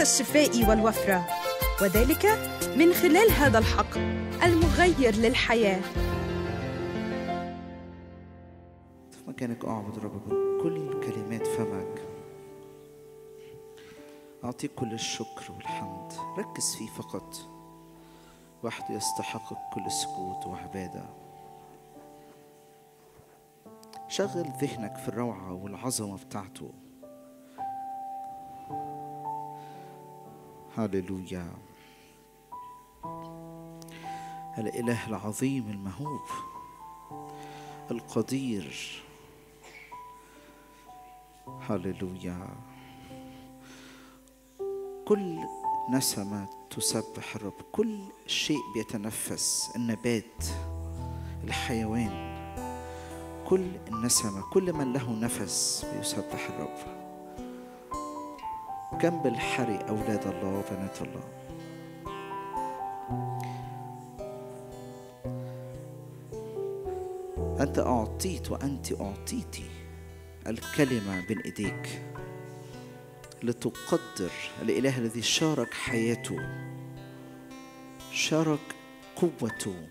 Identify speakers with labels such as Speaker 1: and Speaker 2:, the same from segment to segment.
Speaker 1: الشفاء والوفرة وذلك من خلال هذا الحقل المغير للحياة
Speaker 2: في مكانك أعبد ربك كل كلمات فمك أعطيك كل الشكر والحمد ركز فيه فقط وحده يستحق كل سكوت وعبادة شغل ذهنك في الروعة والعظمة بتاعته هللويا الاله العظيم المهوب القدير هللويا كل نسمة تسبح الرب كل شيء بيتنفس النبات الحيوان كل النسمة كل من له نفس بيسبح الرب جنب الحري أولاد الله وبنات الله أنت أعطيت وأنت أعطيتي الكلمة بين إيديك لتقدر الإله الذي شارك حياته شارك قوته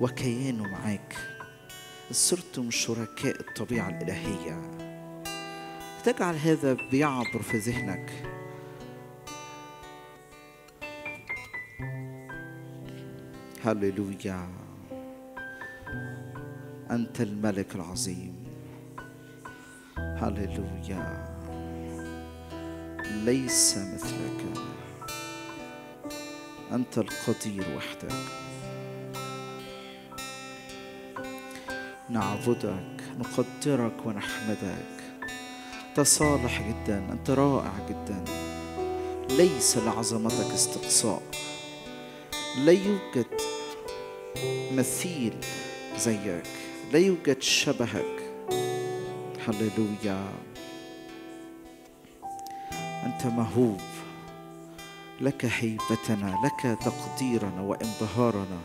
Speaker 2: وكيانه معاك صرتم شركاء الطبيعة الإلهية تجعل هذا بيعبر في ذهنك هللويا أنت الملك العظيم هللويا ليس مثلك أنت القدير وحدك نعبدك نقدرك ونحمدك أنت صالح جدا أنت رائع جدا ليس لعظمتك استقصاء لا يوجد مثيل زيك لا يوجد شبهك هللويا أنت مهوب لك هيبتنا لك تقديرنا وانبهارنا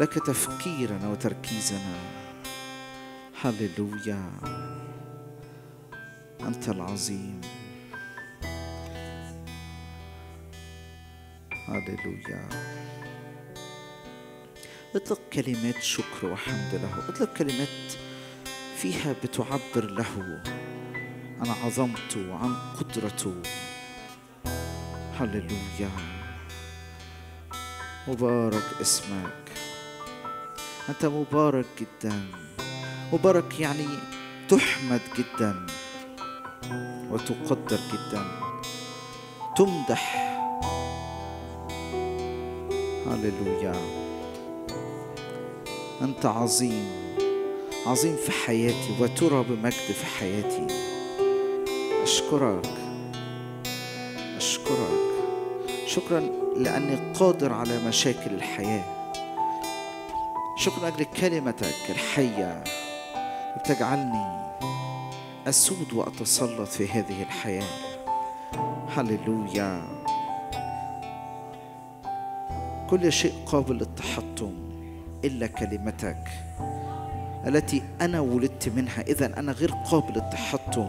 Speaker 2: لك تفكيرنا وتركيزنا هللويا أنت العظيم هللويا اطلق كلمات شكر وحمد له اطلق كلمات فيها بتعبر له عن عظمته وعن قدرته هللويا مبارك اسمك انت مبارك جدا مبارك يعني تحمد جدا وتقدر جدا تمدح هللويا أنت عظيم عظيم في حياتي وترى بمجد في حياتي أشكرك أشكرك شكرا لأني قادر على مشاكل الحياة شكرا لأجل كلمتك الحية بتجعلني أسود وأتسلط في هذه الحياة هللويا كل شيء قابل للتحطم إلا كلمتك التي أنا ولدت منها إذا أنا غير قابل للتحطم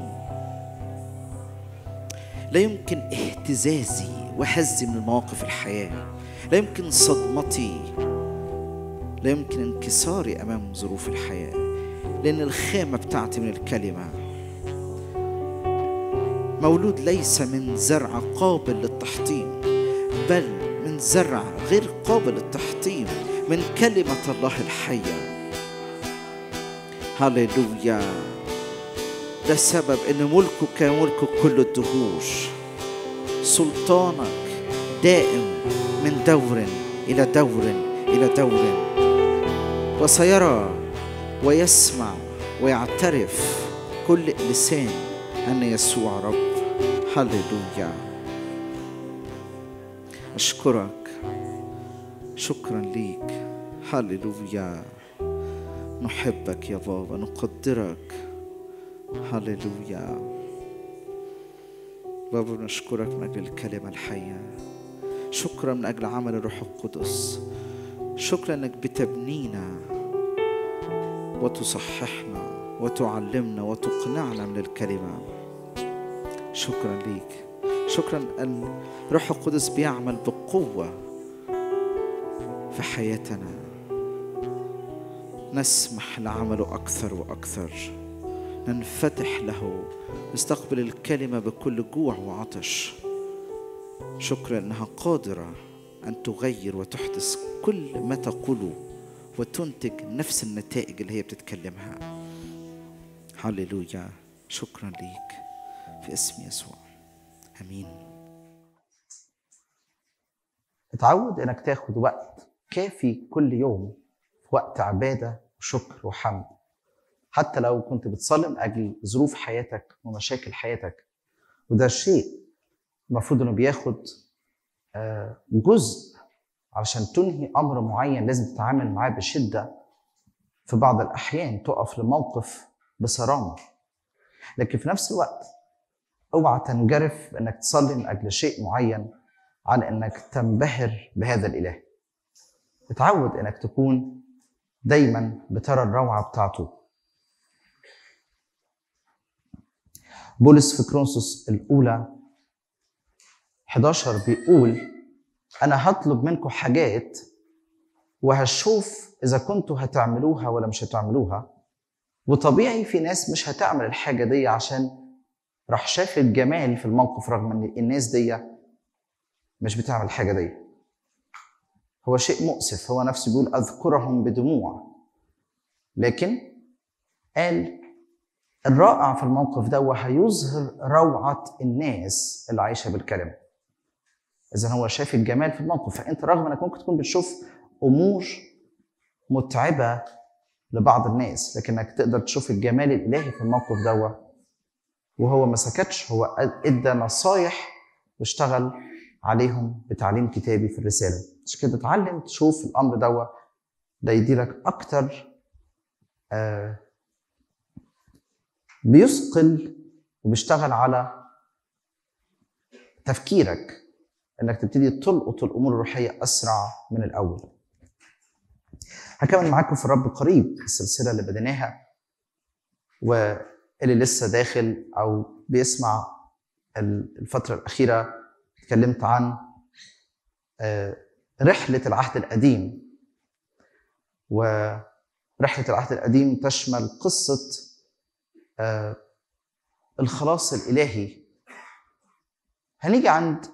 Speaker 2: لا يمكن اهتزازي وحزي من مواقف الحياة لا يمكن صدمتي لا يمكن انكساري أمام ظروف الحياة لأن الخامة بتاعتي من الكلمة مولود ليس من زرع قابل للتحطيم بل من زرع غير قابل للتحطيم من كلمة الله الحية هللويا ده السبب ان ملكه كملكه كل الدهور سلطانك دائم من دور الى دور الى دور وسيرى ويسمع ويعترف كل لسان ان يسوع رب هللويا اشكرك شكرا ليك هللويا نحبك يا بابا نقدرك هللويا بابا بنشكرك من أجل الكلمة الحية شكرا من أجل عمل الروح القدس شكرا أنك بتبنينا وتصححنا وتعلمنا وتقنعنا من الكلمة شكرا ليك شكرا الروح روح القدس بيعمل بقوة في حياتنا نسمح لعمله أكثر وأكثر ننفتح له نستقبل الكلمة بكل جوع وعطش شكرا أنها قادرة أن تغير وتحدث كل ما تقوله وتنتج نفس النتائج اللي هي بتتكلمها هللويا شكرا ليك في اسم يسوع امين اتعود انك تاخد وقت كافي كل يوم وقت عبادة وشكر وحمد حتى لو كنت بتصلي من أجل ظروف حياتك ومشاكل حياتك وده شيء المفروض إنه بياخد آه، جزء علشان تنهي أمر معين لازم تتعامل معاه بشدة في بعض الأحيان تقف لموقف بصرامة لكن في نفس الوقت اوعى تنجرف بانك تصلي من اجل شيء معين عن انك تنبهر بهذا الاله اتعود انك تكون دايما بترى الروعه بتاعته بولس في كرونسوس الاولى 11 بيقول انا هطلب منكم حاجات وهشوف اذا كنتوا هتعملوها ولا مش هتعملوها وطبيعي في ناس مش هتعمل الحاجه دي عشان راح شاف الجمال في الموقف رغم ان الناس دي مش بتعمل الحاجه دي هو شيء مؤسف هو نفسه بيقول أذكرهم بدموع لكن قال الرائع في الموقف ده وهيظهر روعة الناس اللي عايشة بالكلمة إذا هو شاف الجمال في الموقف فأنت رغم أنك ممكن تكون بتشوف أمور متعبة لبعض الناس لكنك تقدر تشوف الجمال الإلهي في الموقف ده وهو ما سكتش هو ادى نصايح واشتغل عليهم بتعليم كتابي في الرساله عشان كده اتعلم تشوف الامر دوت ده يديلك اكتر آه بيثقل وبيشتغل على تفكيرك انك تبتدي تلقط الامور الروحيه اسرع من الاول هكمل معاكم في الرب قريب السلسله اللي بديناها واللي لسه داخل او بيسمع الفتره الاخيره اتكلمت عن آه، رحلة العهد القديم ورحلة العهد القديم تشمل قصة آه، الخلاص الإلهي هنيجي عند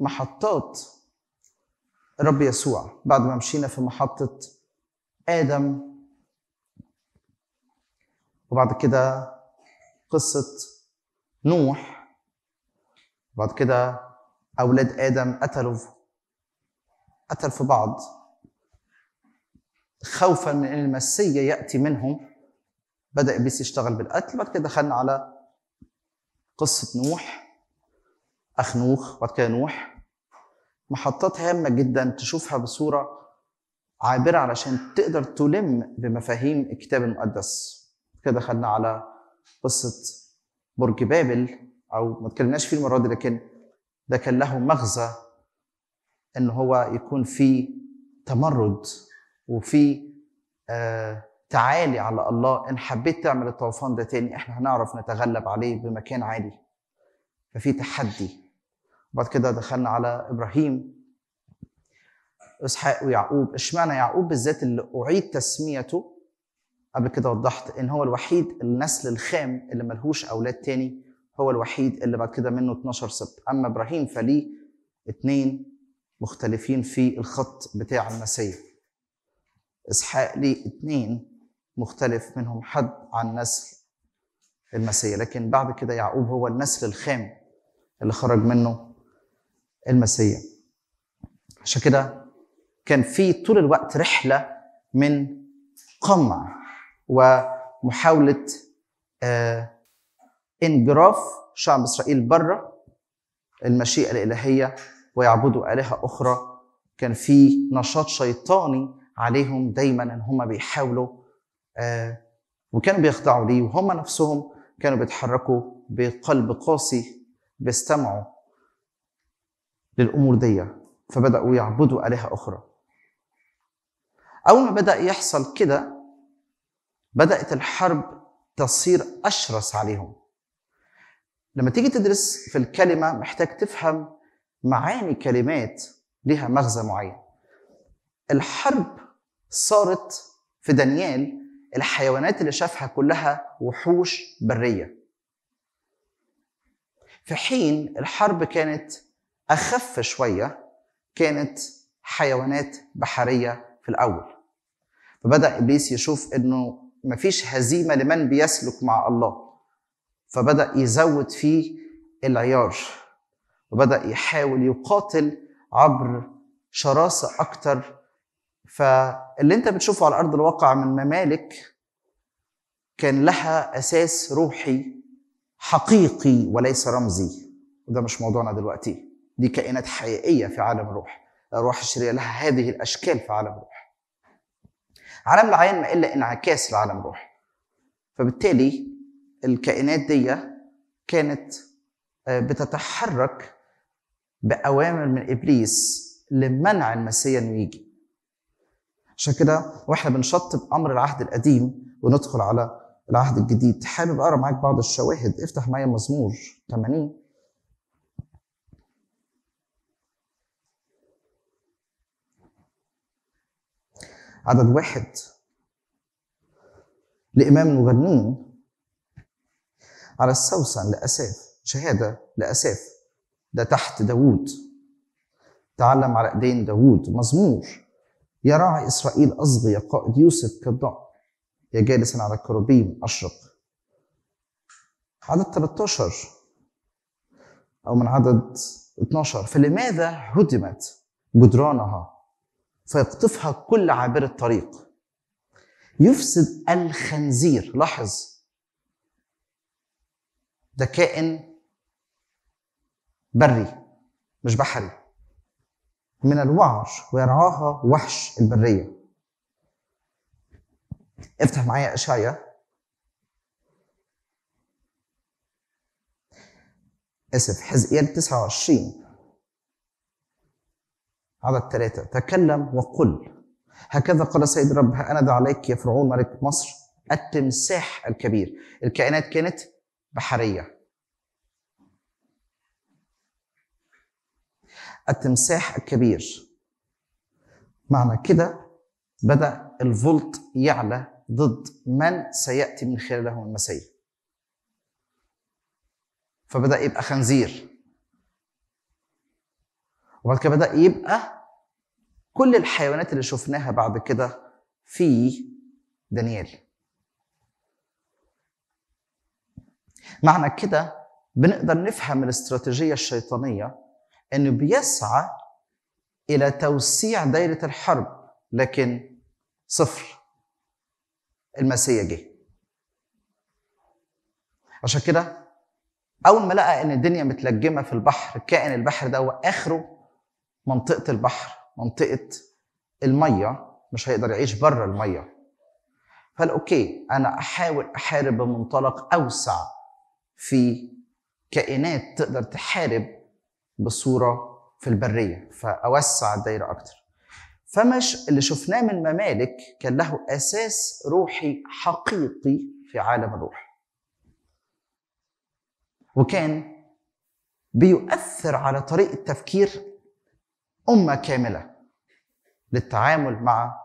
Speaker 2: محطات الرب يسوع بعد ما مشينا في محطة آدم وبعد كده قصة نوح وبعد كده أولاد آدم قتلوا قتل في بعض خوفا من ان المسيا ياتي منهم بدا ابليس يشتغل بالقتل بعد كده دخلنا على قصه نوح اخ نوح بعد كده نوح محطات هامه جدا تشوفها بصوره عابره علشان تقدر تلم بمفاهيم الكتاب المقدس كده دخلنا على قصه برج بابل او ما اتكلمناش فيه المره دي لكن ده كان له مغزى ان هو يكون في تمرد وفي آه، تعالي على الله ان حبيت تعمل الطوفان ده تاني احنا هنعرف نتغلب عليه بمكان عالي ففي تحدي بعد كده دخلنا على ابراهيم اسحاق ويعقوب اشمعنى يعقوب بالذات اللي اعيد تسميته قبل كده وضحت ان هو الوحيد النسل الخام اللي ملهوش اولاد تاني هو الوحيد اللي بعد كده منه 12 سبت اما ابراهيم فليه اتنين مختلفين في الخط بتاع المسيح إسحاق ليه اثنين مختلف منهم حد عن نسل المسيح لكن بعد كده يعقوب هو النسل الخام اللي خرج منه المسيح عشان كده كان في طول الوقت رحلة من قمع ومحاولة آه، انجراف شعب إسرائيل بره المشيئة الإلهية ويعبدوا آلهة أخرى كان في نشاط شيطاني عليهم دايما ان هم بيحاولوا آه وكانوا بيخضعوا ليه وهم نفسهم كانوا بيتحركوا بقلب قاسي بيستمعوا للامور دي فبداوا يعبدوا الهه اخرى اول ما بدا يحصل كده بدات الحرب تصير اشرس عليهم لما تيجي تدرس في الكلمه محتاج تفهم معاني كلمات لها مغزى معين الحرب صارت في دانيال الحيوانات اللي شافها كلها وحوش برية في حين الحرب كانت أخف شوية كانت حيوانات بحرية في الأول فبدأ إبليس يشوف إنه مفيش هزيمة لمن بيسلك مع الله فبدأ يزود فيه العيار وبدأ يحاول يقاتل عبر شراسة أكتر فاللي أنت بتشوفه على أرض الواقع من ممالك كان لها أساس روحي حقيقي وليس رمزي وده مش موضوعنا دلوقتي دي كائنات حقيقية في عالم الروح الروح الشريرة لها هذه الأشكال في عالم الروح عالم العين ما إلا انعكاس لعالم الروح فبالتالي الكائنات دي كانت آه، بتتحرك باوامر من ابليس لمنع المسيح انه يجي عشان كده واحنا بنشطب امر العهد القديم وندخل على العهد الجديد حابب اقرا معاك بعض الشواهد افتح معايا مزمور 80 عدد واحد لإمام المغنين على السوسن لأساف شهادة لأساف ده تحت داوود تعلم على ايدين داوود مزمور يا راعي اسرائيل اصغي يا قائد يوسف كالضعف يا جالسا على الكروبيم اشرق عدد 13 او من عدد 12 فلماذا هدمت جدرانها فيقطفها كل عابر الطريق يفسد الخنزير لاحظ ده كائن بري مش بحري من الوعر ويرعاها وحش البرية افتح معايا إشعيا اسف حزقيال 29 عدد ثلاثة تكلم وقل هكذا قال سيد رب أنا دع عليك يا فرعون ملك مصر التمساح الكبير الكائنات كانت بحرية التمساح الكبير معنى كده بدأ الفولت يعلى ضد من سيأتي من خلاله المسيح فبدأ يبقى خنزير وبعد كده بدأ يبقى كل الحيوانات اللي شفناها بعد كده في دانيال معنى كده بنقدر نفهم الاستراتيجية الشيطانية انه بيسعى الى توسيع دايره الحرب لكن صفر المسيا جه عشان كده اول ما لقى ان الدنيا متلجمه في البحر كائن البحر ده واخره منطقه البحر منطقه الميه مش هيقدر يعيش بره الميه فقال اوكي انا احاول احارب بمنطلق اوسع في كائنات تقدر تحارب بصوره في البريه فاوسع الدايره اكتر فمش اللي شفناه من ممالك كان له اساس روحي حقيقي في عالم الروح وكان بيؤثر على طريقه تفكير امه كامله للتعامل مع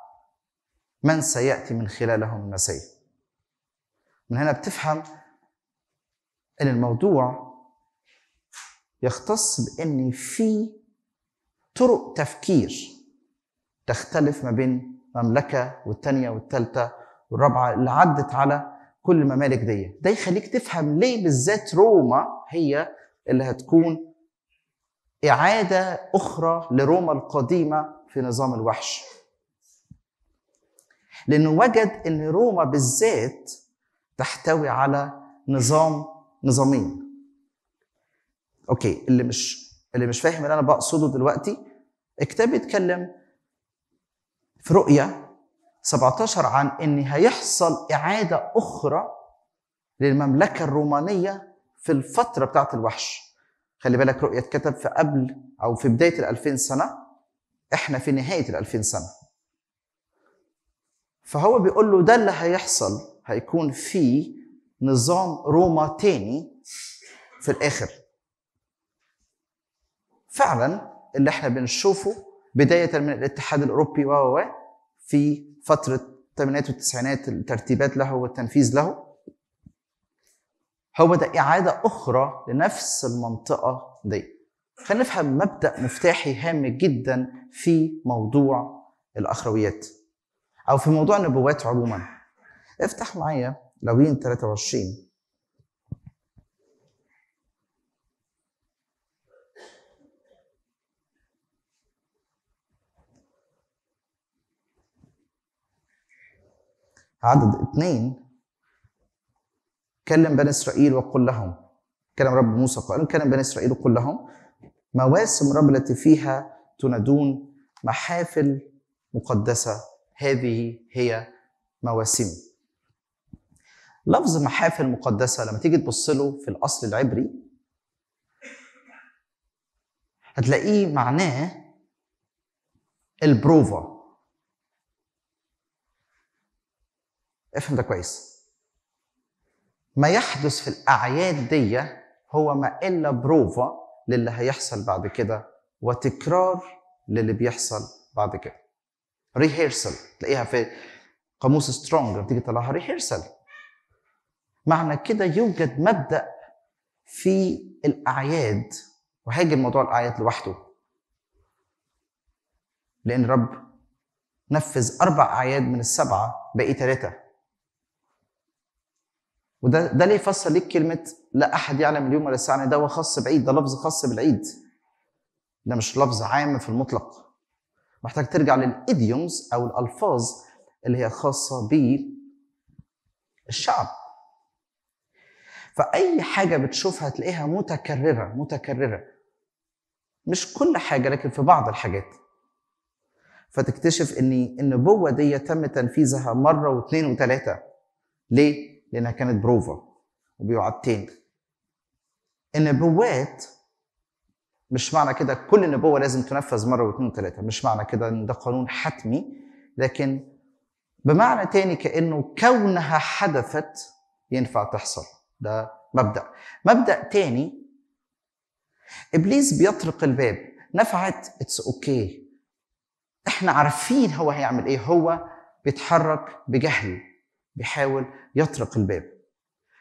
Speaker 2: من سياتي من خلالهم المسيح من هنا بتفهم ان الموضوع يختص بان في طرق تفكير تختلف ما بين مملكه والثانيه والثالثه والرابعه اللي عدت على كل الممالك دي ده يخليك تفهم ليه بالذات روما هي اللي هتكون اعاده اخرى لروما القديمه في نظام الوحش لانه وجد ان روما بالذات تحتوي على نظام نظامين اوكي اللي مش اللي مش فاهم اللي انا بقصده دلوقتي الكتاب بيتكلم في رؤية 17 عن ان هيحصل اعادة اخرى للمملكة الرومانية في الفترة بتاعة الوحش خلي بالك رؤية اتكتب في قبل او في بداية ال 2000 سنة احنا في نهاية ال 2000 سنة فهو بيقول له ده اللي هيحصل هيكون في نظام روما تاني في الاخر فعلا اللي احنا بنشوفه بدايه من الاتحاد الاوروبي و في فتره الثمانينات والتسعينات الترتيبات له والتنفيذ له هو ده اعاده اخرى لنفس المنطقه دي خلينا نفهم مبدا مفتاحي هام جدا في موضوع الاخرويات او في موضوع النبوات عموما افتح معايا لوين 23 عدد اثنين كلم بني اسرائيل وقل لهم كلم رب موسى قائلا كلم بني اسرائيل وقل لهم مواسم رب التي فيها تنادون محافل مقدسه هذه هي مواسمي لفظ محافل مقدسه لما تيجي تبص له في الاصل العبري هتلاقيه معناه البروفا افهم ده كويس ما يحدث في الاعياد دي هو ما الا بروفا للي هيحصل بعد كده وتكرار للي بيحصل بعد كده ريهيرسل تلاقيها في قاموس سترونج بتيجي تطلعها ريهيرسل معنى كده يوجد مبدا في الاعياد وهاجي الموضوع الاعياد لوحده لان رب نفذ اربع اعياد من السبعه بقي ثلاثه وده ده ليه يفسر ليك كلمه لا احد يعلم اليوم ولا الساعه يعني ده هو خاص بعيد ده لفظ خاص بالعيد ده مش لفظ عام في المطلق محتاج ترجع للايديومز او الالفاظ اللي هي خاصه بالشعب فاي حاجه بتشوفها تلاقيها متكرره متكرره مش كل حاجه لكن في بعض الحاجات فتكتشف ان النبوه دي تم تنفيذها مره واثنين وثلاثه ليه لانها كانت بروفا وبيعتين النبوات مش معنى كده كل نبوة لازم تنفذ مرة واثنين وثلاثة مش معنى كده ان ده قانون حتمي لكن بمعنى تاني كأنه كونها حدثت ينفع تحصل ده مبدأ مبدأ تاني إبليس بيطرق الباب نفعت اتس اوكي okay. احنا عارفين هو هيعمل ايه هو بيتحرك بجهل بيحاول يطرق الباب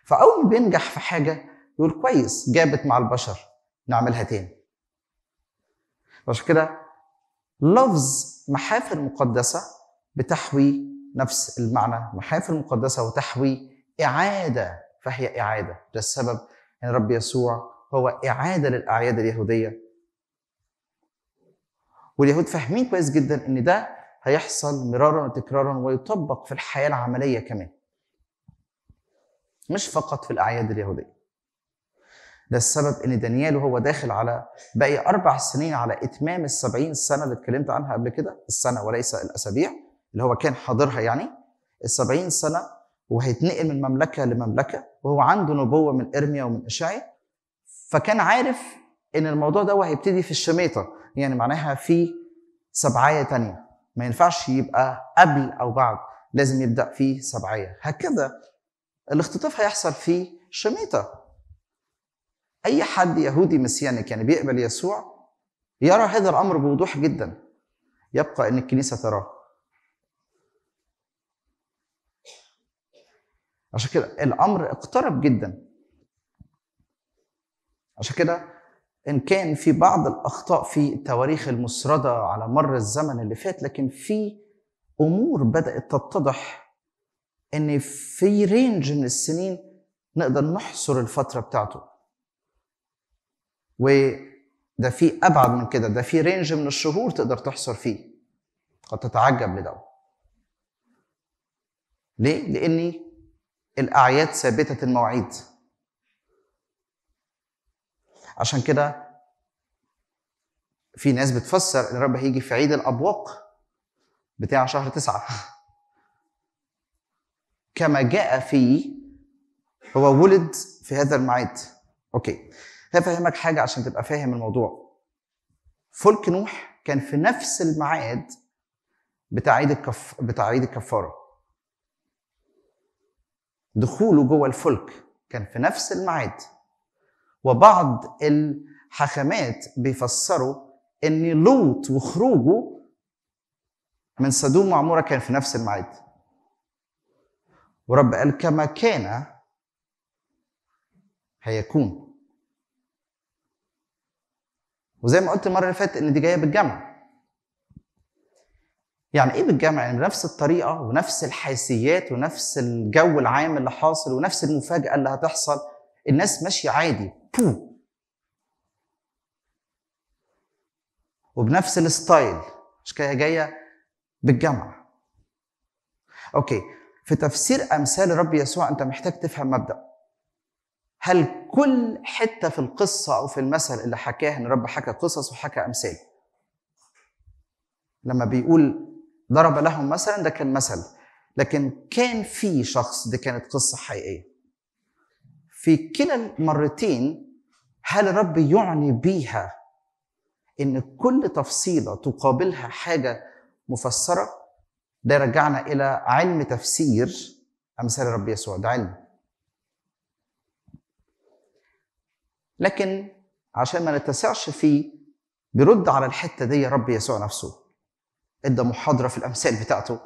Speaker 2: فاول ما بينجح في حاجه يقول كويس جابت مع البشر نعملها تاني عشان كده لفظ محافل مقدسه بتحوي نفس المعنى محافل مقدسه وتحوي إعادة فهي إعادة ده السبب أن رب يسوع هو إعادة للأعياد اليهودية واليهود فاهمين كويس جدا أن ده هيحصل مرارا وتكرارا ويطبق في الحياه العمليه كمان مش فقط في الاعياد اليهوديه ده السبب ان دانيال وهو داخل على باقي اربع سنين على اتمام السبعين سنه اللي اتكلمت عنها قبل كده السنه وليس الاسابيع اللي هو كان حاضرها يعني السبعين سنه وهيتنقل من مملكه لمملكه وهو عنده نبوه من ارميا ومن اشعيا فكان عارف ان الموضوع ده هيبتدي في الشميطه يعني معناها في سبعايه تانية ما ينفعش يبقى قبل او بعد لازم يبدا في سبعيه هكذا الاختطاف هيحصل في شميطه اي حد يهودي مسياني يعني بيقبل يسوع يرى هذا الامر بوضوح جدا يبقى ان الكنيسه تراه عشان كده الامر اقترب جدا عشان كده ان كان في بعض الاخطاء في التواريخ المسرده على مر الزمن اللي فات لكن في امور بدات تتضح ان في رينج من السنين نقدر نحصر الفتره بتاعته وده في ابعد من كده ده في رينج من الشهور تقدر تحصر فيه قد تتعجب لده ليه لان الاعياد ثابته المواعيد عشان كده في ناس بتفسر ان الرب هيجي في عيد الابواق بتاع شهر تسعة كما جاء في هو ولد في هذا الميعاد اوكي هفهمك حاجه عشان تبقى فاهم الموضوع فلك نوح كان في نفس الميعاد بتاع عيد الكف... بتاع عيد الكفاره دخوله جوه الفلك كان في نفس الميعاد وبعض الحاخامات بيفسروا ان لوط وخروجه من صدوم وعموره كان في نفس الميعاد ورب قال كما كان هيكون وزي ما قلت المره اللي فاتت ان دي جايه بالجمع يعني ايه بالجمع يعني بنفس الطريقه ونفس الحيثيات ونفس الجو العام اللي حاصل ونفس المفاجاه اللي هتحصل الناس ماشيه عادي 2 وبنفس الستايل مش كده جايه بالجمع اوكي في تفسير امثال الرب يسوع انت محتاج تفهم مبدا هل كل حته في القصه او في المثل اللي حكاها ان الرب حكى قصص وحكى امثال لما بيقول ضرب لهم مثلا ده كان مثل لكن كان في شخص دي كانت قصه حقيقيه في كلا المرتين هل الرب يعني بيها ان كل تفصيله تقابلها حاجه مفسره ده يرجعنا الى علم تفسير امثال الرب يسوع ده علم لكن عشان ما نتسعش فيه بيرد على الحته دي رب يسوع نفسه ادى محاضره في الامثال بتاعته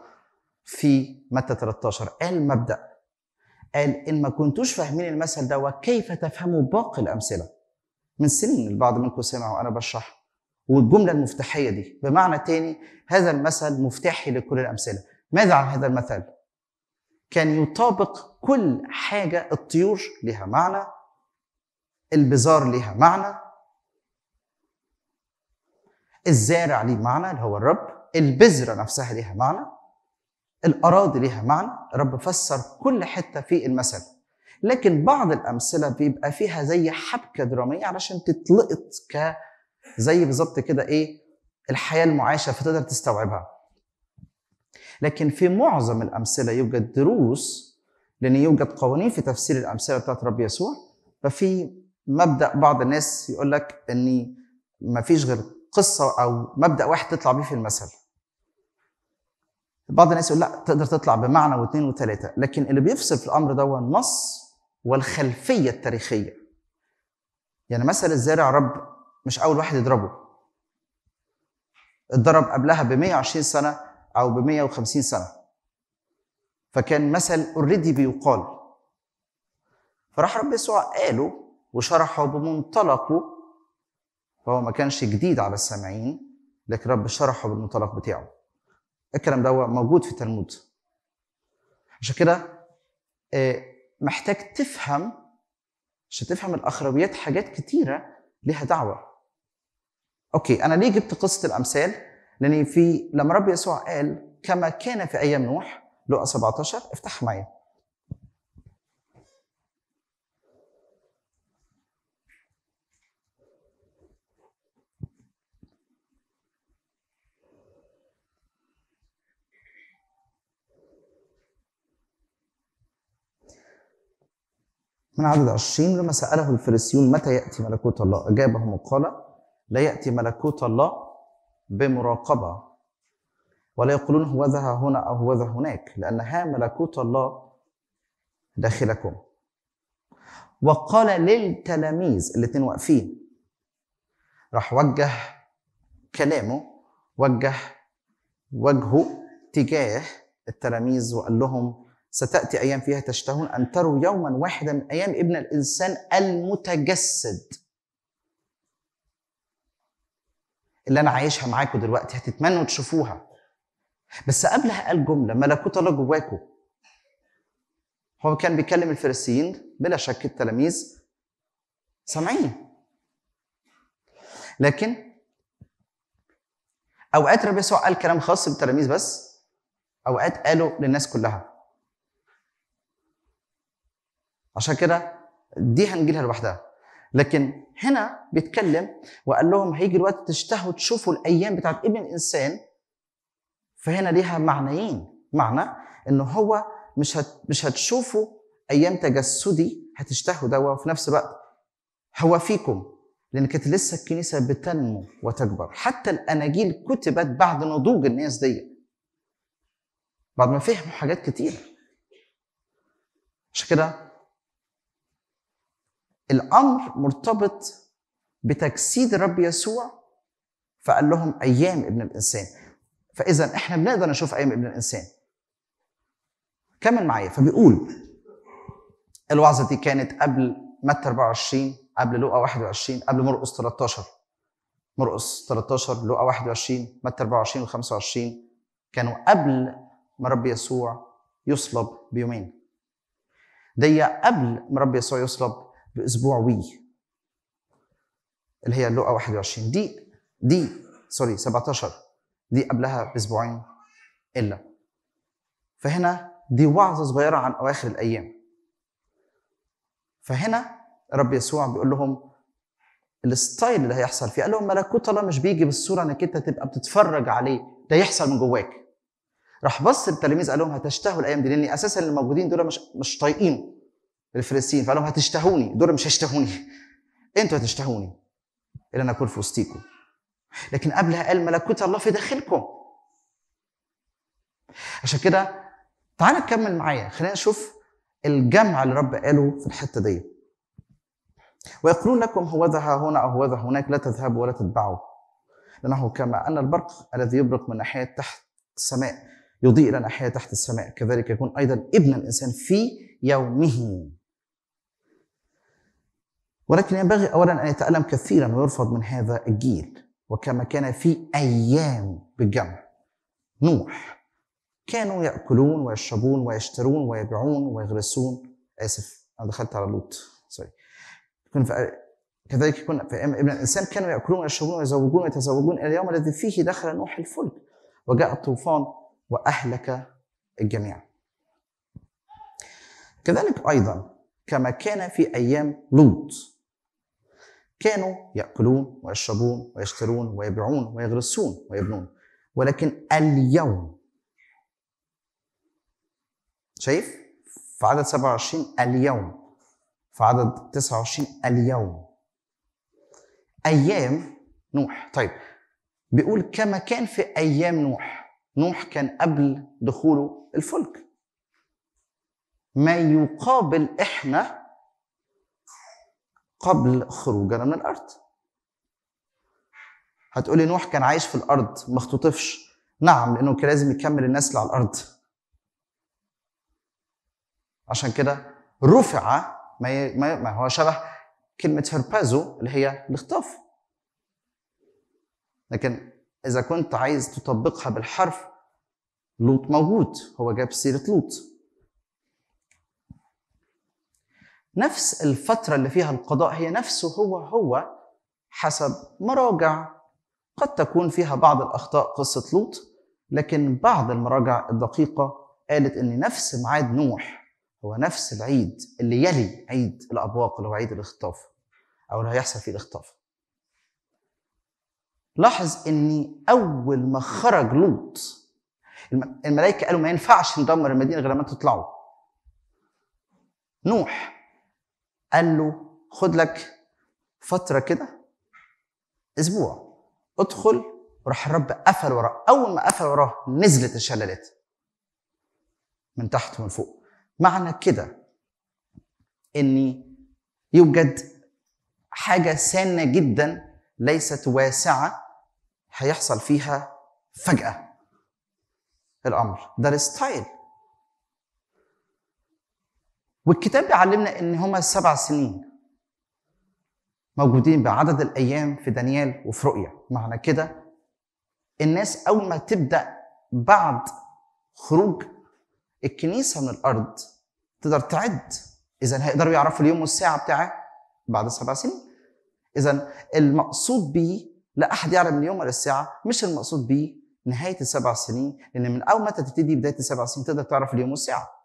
Speaker 2: في متى 13 قال مبدا قال ان ما كنتوش فاهمين المثل ده وكيف تفهموا باقي الامثله من سنين البعض منكم سمع وانا بشرح والجمله المفتاحيه دي بمعنى تاني هذا المثل مفتاحي لكل الامثله ماذا عن هذا المثل كان يطابق كل حاجه الطيور لها معنى البزار لها معنى الزارع ليه معنى اللي هو الرب البذرة نفسها ليها معنى الأراضي ليها معنى الرب فسر كل حتة في المثل لكن بعض الامثله بيبقى فيها زي حبكه دراميه علشان تتلقط ك زي بالظبط كده ايه الحياه المعاشه فتقدر تستوعبها لكن في معظم الامثله يوجد دروس لان يوجد قوانين في تفسير الامثله بتاعت رب يسوع ففي مبدا بعض الناس يقول لك ان ما فيش غير قصه او مبدا واحد تطلع بيه في المثل بعض الناس يقول لا تقدر تطلع بمعنى واثنين وثلاثه لكن اللي بيفصل في الامر ده هو النص والخلفيه التاريخيه يعني مثل الزارع رب مش اول واحد يضربه اتضرب قبلها ب 120 سنه او ب 150 سنه فكان مثل اوريدي بيقال فراح رب يسوع قاله وشرحه بمنطلقه فهو ما كانش جديد على السامعين لكن رب شرحه بالمنطلق بتاعه الكلام ده موجود في التلمود عشان كده آه، محتاج تفهم عشان تفهم الاخرويات حاجات كتيره ليها دعوه اوكي انا ليه جبت قصه الامثال لان في لما رب يسوع قال كما كان في ايام نوح لقى 17 افتح معايا من عدد 20 لما سأله الفريسيون متى يأتي ملكوت الله أجابهم وقال لا يأتي ملكوت الله بمراقبة ولا يقولون هو ذا هنا أو هو ذا هناك لأن ها ملكوت الله داخلكم وقال للتلاميذ الاثنين واقفين راح وجه كلامه وجه وجهه تجاه التلاميذ وقال لهم ستأتي أيام فيها تشتهون أن تروا يوما واحدا من أيام ابن الإنسان المتجسد اللي أنا عايشها معاكم دلوقتي هتتمنوا تشوفوها بس قبلها قال جملة ملكوت الله جواكم هو كان بيكلم الفريسيين بلا شك التلاميذ سامعين لكن اوقات ربي يسوع قال كلام خاص بالتلاميذ بس اوقات قاله للناس كلها عشان كده دي هنجي لها لوحدها لكن هنا بيتكلم وقال لهم هيجي الوقت تشتهوا تشوفوا الايام بتاعت ابن الانسان فهنا ليها معنيين معنى ان هو مش هت مش هتشوفوا ايام تجسدي هتشتهوا ده وفي نفس الوقت هو فيكم لان كانت لسه الكنيسه بتنمو وتكبر حتى الاناجيل كتبت بعد نضوج الناس دي بعد ما فهموا حاجات كتير عشان كده الامر مرتبط بتجسيد الرب يسوع فقال لهم ايام ابن الانسان فاذا احنا بنقدر نشوف ايام ابن الانسان كمل معايا فبيقول الوعظه دي كانت قبل متى 24 قبل لوقا 21 قبل مرقص 13 مرقص 13 لوقا 21 متى 24 و25 كانوا قبل ما رب يسوع يصلب بيومين دي قبل ما رب يسوع يصلب باسبوع وي اللي هي اللقا 21 دي دي سوري 17 دي قبلها باسبوعين الا فهنا دي وعظه صغيره عن اواخر الايام فهنا رب يسوع بيقول لهم الستايل اللي هيحصل فيه قال لهم ملكوت الله مش بيجي بالصوره انك انت تبقى بتتفرج عليه ده يحصل من جواك راح بص للتلاميذ قال لهم هتشتهوا الايام دي لان اساسا اللي موجودين دول مش مش طايقينه الفلسطين فقال لهم هتشتهوني دول مش هيشتهوني انتوا هتشتهوني اللي انا اكون في وسطيكم لكن قبلها قال ملكوت الله في داخلكم عشان كده تعال نكمل معايا خلينا نشوف الجمع اللي رب قاله في الحته دي ويقولون لكم هو ها هنا او هو ذا هناك لا تذهبوا ولا تتبعوا لانه كما ان البرق الذي يبرق من ناحيه تحت السماء يضيء الى ناحيه تحت السماء كذلك يكون ايضا ابن الانسان في يومه ولكن ينبغي أولا أن يتألم كثيرا ويرفض من هذا الجيل وكما كان في أيام بالجمع نوح كانوا يأكلون ويشربون ويشترون ويبيعون ويغرسون آسف أنا دخلت على لوط سوري كن في كذلك كنا في ابن الانسان كانوا ياكلون ويشربون ويزوجون ويتزوجون الى اليوم الذي فيه دخل نوح الفلك وجاء الطوفان واهلك الجميع. كذلك ايضا كما كان في ايام لوط كانوا يأكلون ويشربون ويشترون ويبيعون ويغرسون ويبنون ولكن اليوم شايف في عدد 27 اليوم في عدد 29 اليوم أيام نوح طيب بيقول كما كان في أيام نوح نوح كان قبل دخوله الفلك ما يقابل إحنا قبل خروجنا من الارض هتقولي نوح كان عايش في الارض ما اختطفش نعم لانه كان لازم يكمل النسل على الارض عشان كده رفع ما, ما هو شبه كلمة هربازو اللي هي الاختطاف لكن إذا كنت عايز تطبقها بالحرف لوط موجود هو جاب سيرة لوط نفس الفترة اللي فيها القضاء هي نفسه هو هو حسب مراجع قد تكون فيها بعض الأخطاء قصة لوط لكن بعض المراجع الدقيقة قالت إن نفس ميعاد نوح هو نفس العيد اللي يلي عيد الأبواق اللي هو عيد الاختطاف أو اللي هيحصل فيه الاختطاف لاحظ إن أول ما خرج لوط الملائكة قالوا ما ينفعش ندمر المدينة غير لما تطلعوا نوح قال له خد لك فترة كده أسبوع ادخل وراح الرب قفل وراه أول ما قفل وراه نزلت الشلالات من تحت ومن فوق معنى كده إني يوجد حاجة سانة جدا ليست واسعة هيحصل فيها فجأة الأمر ده الستايل والكتاب بيعلمنا ان هما السبع سنين موجودين بعدد الايام في دانيال وفي رؤيا معنى كده الناس اول ما تبدا بعد خروج الكنيسه من الارض تقدر تعد اذا هيقدروا يعرفوا اليوم والساعه بتاعه بعد سبع سنين اذا المقصود بيه لا احد يعلم اليوم ولا الساعه مش المقصود بيه نهايه السبع سنين لان من اول ما تبتدي بدايه السبع سنين تقدر تعرف اليوم والساعه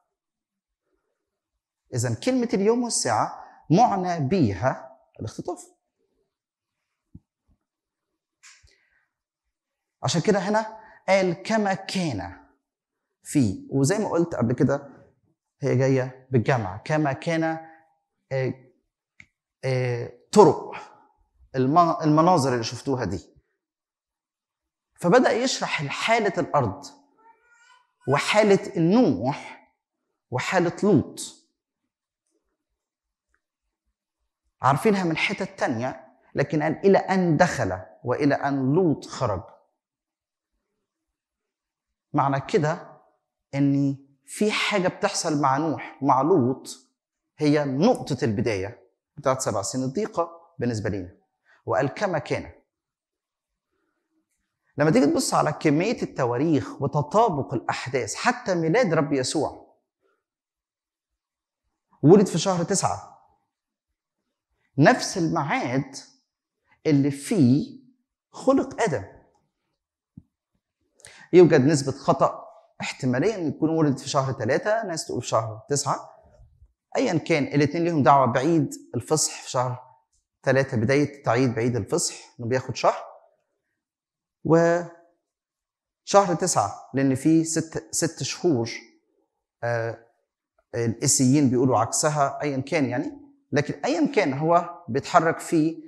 Speaker 2: إذا كلمة اليوم والساعة معنى بها الاختطاف عشان كده هنا قال كما كان في وزي ما قلت قبل كده هي جاية بالجمع كما كان آه، آه، طرق المناظر اللي شفتوها دي فبدأ يشرح حالة الأرض وحالة النوح وحالة لوط عارفينها من حتة تانية لكن قال إلى أن دخل وإلى أن لوط خرج معنى كده أن في حاجة بتحصل مع نوح مع لوط هي نقطة البداية بتاعت سبع سنين الضيقة بالنسبة لنا وقال كما كان لما تيجي تبص على كمية التواريخ وتطابق الأحداث حتى ميلاد رب يسوع ولد في شهر تسعة نفس الميعاد اللي فيه خلق ادم يوجد نسبة خطأ احتمالية ان يكون ولد في شهر ثلاثة ناس تقول في شهر تسعة ايا كان الاثنين ليهم دعوة بعيد الفصح في شهر ثلاثة بداية تعيد بعيد الفصح انه بياخد شهر و شهر تسعة لأن في ست ست شهور آه الإسيين بيقولوا عكسها أيا كان يعني لكن ايا كان هو بيتحرك في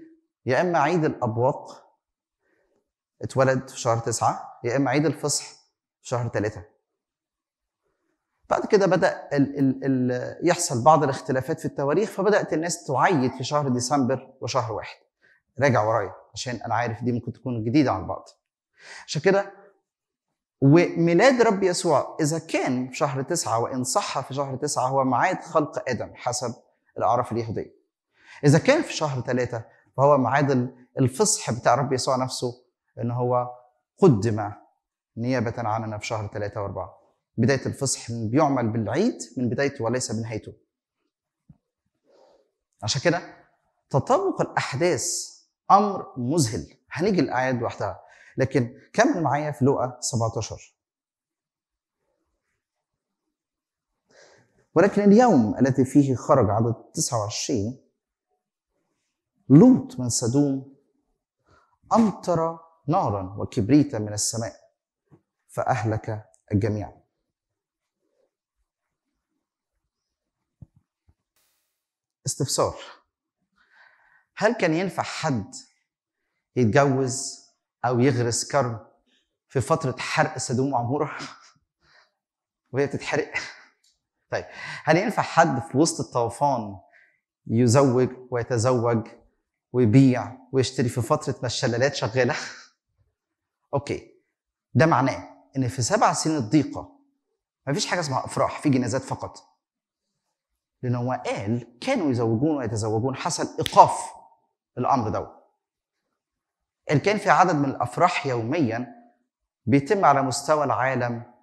Speaker 2: يا اما عيد الابواق اتولد في شهر تسعة يا اما عيد الفصح في شهر ثلاثة بعد كده بدا الـ الـ الـ يحصل بعض الاختلافات في التواريخ فبدات الناس تعيد في شهر ديسمبر وشهر واحد راجع ورايا عشان انا عارف دي ممكن تكون جديده عن بعض عشان كده وميلاد رب يسوع اذا كان في شهر تسعة وان صح في شهر تسعة هو معاد خلق ادم حسب الاعراف اليهوديه. اذا كان في شهر ثلاثه فهو معاد الفصح بتاع الرب يسوع نفسه ان هو قدم نيابه عننا في شهر ثلاثه واربعه. بدايه الفصح بيعمل بالعيد من بدايته وليس بنهايته. عشان كده تطابق الاحداث امر مذهل هنيجي الاعياد لوحدها لكن كمل معايا في لوقا 17 ولكن اليوم الذي فيه خرج عدد 29 لوط من سدوم أمطر نارا وكبريتا من السماء فأهلك الجميع استفسار هل كان ينفع حد يتجوز أو يغرس كرم في فترة حرق سدوم وعمورة وهي بتتحرق طيب هل ينفع حد في وسط الطوفان يزوج ويتزوج ويبيع ويشتري في فترة ما الشلالات شغالة؟ أوكي ده معناه إن في سبع سنين الضيقة مفيش حاجة اسمها أفراح في جنازات فقط لأن هو قال كانوا يزوجون ويتزوجون حصل إيقاف الأمر ده إن كان في عدد من الأفراح يوميا بيتم على مستوى العالم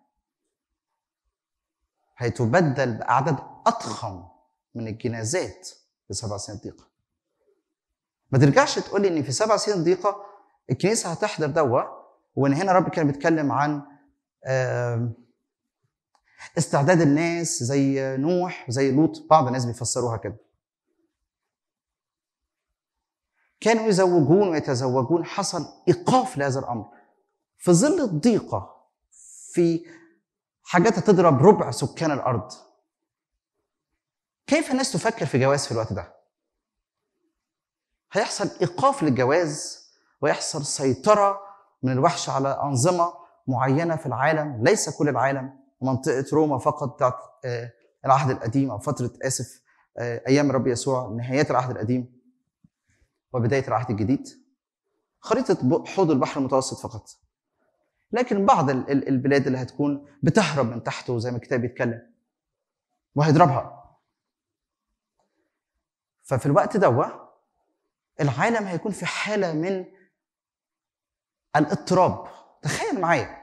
Speaker 2: هيتبدل بأعداد أضخم من الجنازات في سبع سنين ضيقة ما ترجعش تقول لي إن في سبع سنين ضيقة الكنيسة هتحضر دوا وإن هنا رب كان بيتكلم عن استعداد الناس زي نوح زي لوط بعض الناس بيفسروها كده كانوا يزوجون ويتزوجون حصل ايقاف لهذا الامر في ظل الضيقه في حاجات تضرب ربع سكان الارض كيف الناس تفكر في جواز في الوقت ده هيحصل ايقاف للجواز ويحصل سيطره من الوحش على انظمه معينه في العالم ليس كل العالم منطقه روما فقط بتاعت آه، العهد القديم او فتره اسف آه، ايام الرب يسوع نهايات العهد القديم وبدايه العهد الجديد خريطه حوض البحر المتوسط فقط لكن بعض البلاد اللي هتكون بتهرب من تحته زي ما الكتاب بيتكلم وهيضربها ففي الوقت دوة العالم هيكون في حاله من الاضطراب تخيل معايا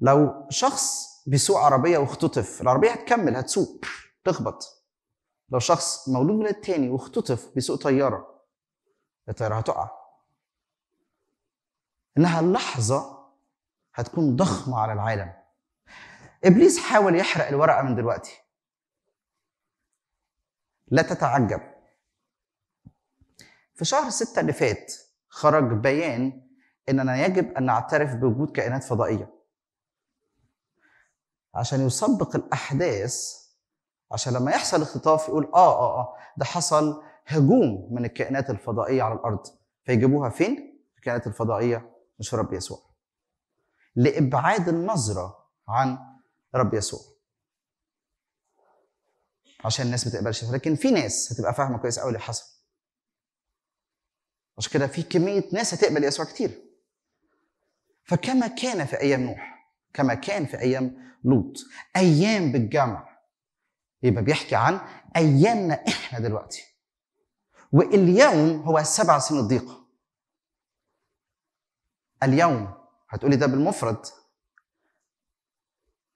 Speaker 2: لو شخص بيسوق عربيه واختطف العربيه هتكمل هتسوق تخبط لو شخص مولود من التاني واختطف بيسوق طياره الطياره هتقع انها لحظه هتكون ضخمه على العالم ابليس حاول يحرق الورقه من دلوقتي لا تتعجب في شهر ستة اللي فات خرج بيان اننا يجب ان نعترف بوجود كائنات فضائيه عشان يسبق الاحداث عشان لما يحصل اختطاف يقول اه اه اه ده حصل هجوم من الكائنات الفضائيه على الارض فيجيبوها فين الكائنات الفضائيه مش في رب يسوع لابعاد النظره عن رب يسوع عشان الناس ما تقبلش لكن في ناس هتبقى فاهمه كويس قوي اللي حصل عشان كده في كميه ناس هتقبل يسوع كتير فكما كان في ايام نوح كما كان في ايام لوط ايام بالجمع يبقى بيحكي عن ايامنا احنا دلوقتي واليوم هو السبع سنين الضيقه اليوم هتقولي ده بالمفرد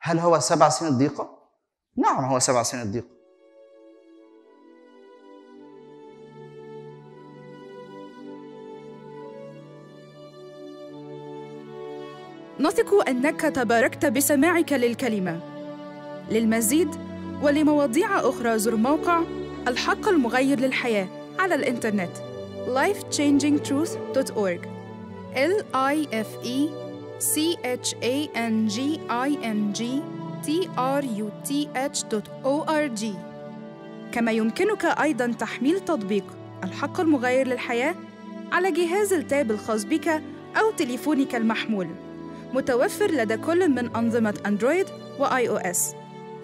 Speaker 2: هل هو سبع سنين الضيقة؟ نعم هو سبع سنين الضيقة
Speaker 1: نثق أنك تباركت بسماعك للكلمة للمزيد ولمواضيع أخرى زر موقع الحق المغير للحياة على الإنترنت lifechangingtruth.org L-I-F-E c h a n g i n g t r u t h o r g كما يمكنك أيضا تحميل تطبيق الحق المغير للحياة على جهاز التاب الخاص بك أو تليفونك المحمول متوفر لدى كل من أنظمة أندرويد وآي أو إس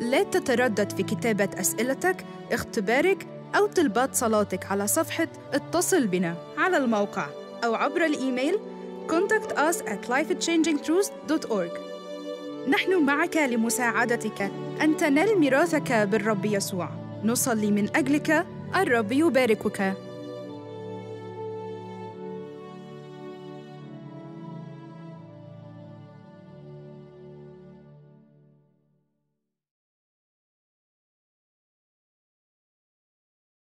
Speaker 1: لا تتردد في كتابة أسئلتك، اختبارك أو طلبات صلاتك على صفحة اتصل بنا على الموقع أو عبر الإيميل contact us at lifechangingtruth.org نحن معك لمساعدتك أن تنال ميراثك بالرب يسوع نصلي من أجلك الرب يباركك